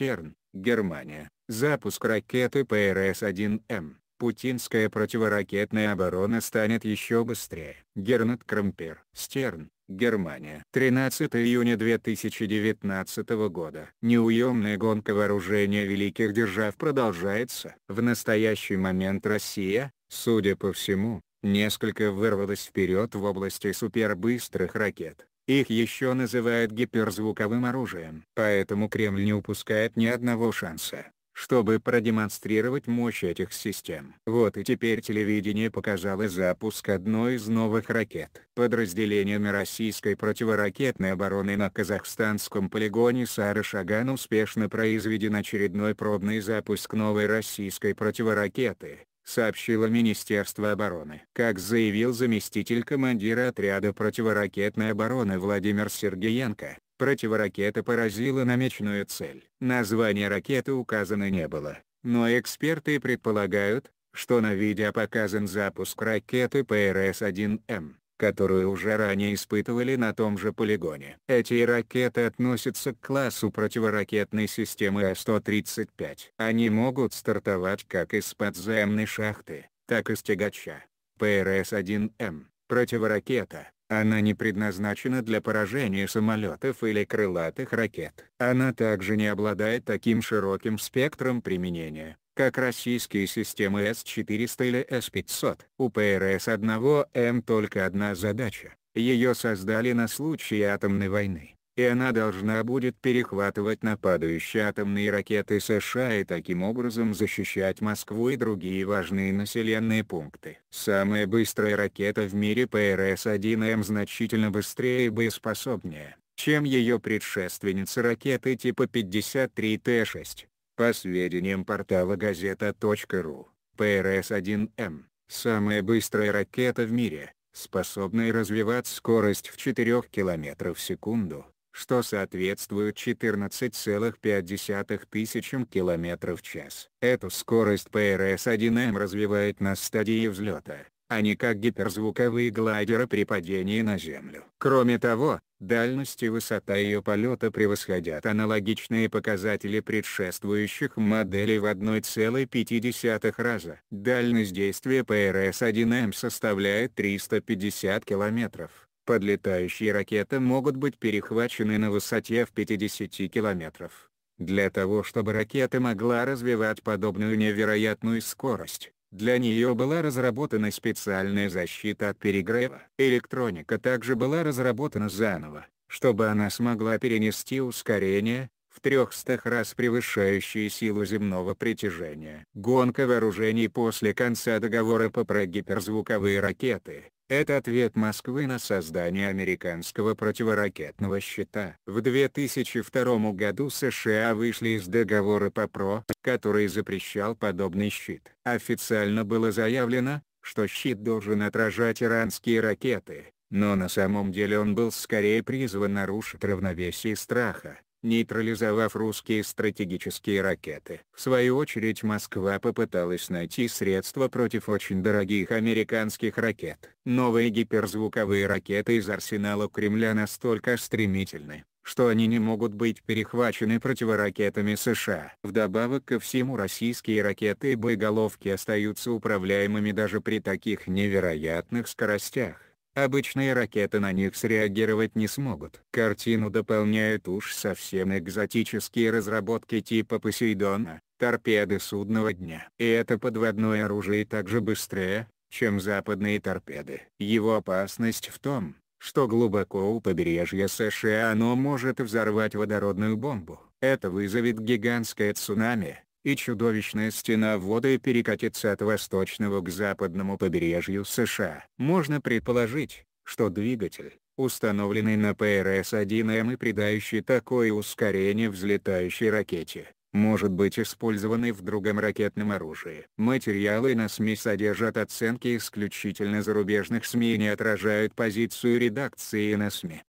Моргенштерн, Германия. Запуск ракеты ПРС-1М. Путинская противоракетная оборона станет еще быстрее. Гернет Крампер. Стерн, Германия. 13 июня 2019 года. Неуемная гонка вооружения великих держав продолжается. В настоящий момент Россия, судя по всему, несколько вырвалась вперед в области супербыстрых ракет. Их еще называют гиперзвуковым оружием. Поэтому Кремль не упускает ни одного шанса, чтобы продемонстрировать мощь этих систем. Вот и теперь телевидение показало запуск одной из новых ракет. Подразделениями российской противоракетной обороны на казахстанском полигоне Сара-Шаган успешно произведен очередной пробный запуск новой российской противоракеты, сообщило Министерство обороны. Как заявил заместитель командира отряда противоракетной обороны Владимир Сергеенко, противоракета поразила намеченную цель. Название ракеты указано не было, но эксперты предполагают, что на видео показан запуск ракеты ПРС-1М которую уже ранее испытывали на том же полигоне. Эти ракеты относятся к классу противоракетной системы А-135. Они могут стартовать как из подземной шахты, так и с тягача. ПРС-1М – противоракета. Она не предназначена для поражения самолетов или крылатых ракет. Она также не обладает таким широким спектром применения, как российские системы С-400 или С-500. У ПРС-1М только одна задача. Ее создали на случай атомной войны, и она должна будет перехватывать нападающие атомные ракеты США и таким образом защищать Москву и другие важные населенные пункты. Самая быстрая ракета в мире ПРС-1М значительно быстрее и боеспособнее, чем ее предшественница ракеты типа 53Т-6. По сведениям портала газета.ру, ПРС-1М – самая быстрая ракета в мире, способная развивать скорость в 4 км в секунду, что соответствует 14,5 тысячам км в час. Эту скорость ПРС-1М развивает на стадии взлета, а не как гиперзвуковые глайдеры при падении на Землю. Кроме того, дальность и высота ее полета превосходят аналогичные показатели предшествующих моделей в 1,5 раза. Дальность действия ПРС-1М составляет 350 километров. Подлетающие ракеты могут быть перехвачены на высоте в 50 километров. Для того чтобы ракета могла развивать подобную невероятную скорость, для нее была разработана специальная защита от перегрева. Электроника также была разработана заново, чтобы она смогла перенести ускорение, в 300 раз превышающие силу земного притяжения. Гонка вооружений после конца договора по про гиперзвуковые ракеты, это ответ Москвы на создание американского противоракетного щита. В 2002 году США вышли из договора по ПРО, который запрещал подобный щит. Официально было заявлено, что щит должен отражать иранские ракеты, но на самом деле он был скорее призван нарушить равновесие страха, нейтрализовав русские стратегические ракеты. В свою очередь Москва попыталась найти средства против очень дорогих американских ракет. Новые гиперзвуковые ракеты из арсенала Кремля настолько стремительны, что они не могут быть перехвачены противоракетами США. Вдобавок ко всему российские ракеты и боеголовки остаются управляемыми даже при таких невероятных скоростях. Обычные ракеты на них среагировать не смогут. Картину дополняют уж совсем экзотические разработки типа Посейдона, торпеды судного дня. И это подводное оружие также быстрее, чем западные торпеды. Его опасность в том, что глубоко у побережья США оно может взорвать водородную бомбу. Это вызовет гигантское цунами, и чудовищная стена воды перекатится от восточного к западному побережью США. Можно предположить, что двигатель, установленный на ПРС-1М и придающий такое ускорение взлетающей ракете, может быть использован и в другом ракетном оружии. Материалы на СМИ содержат оценки исключительно зарубежных СМИ и не отражают позицию редакции на СМИ.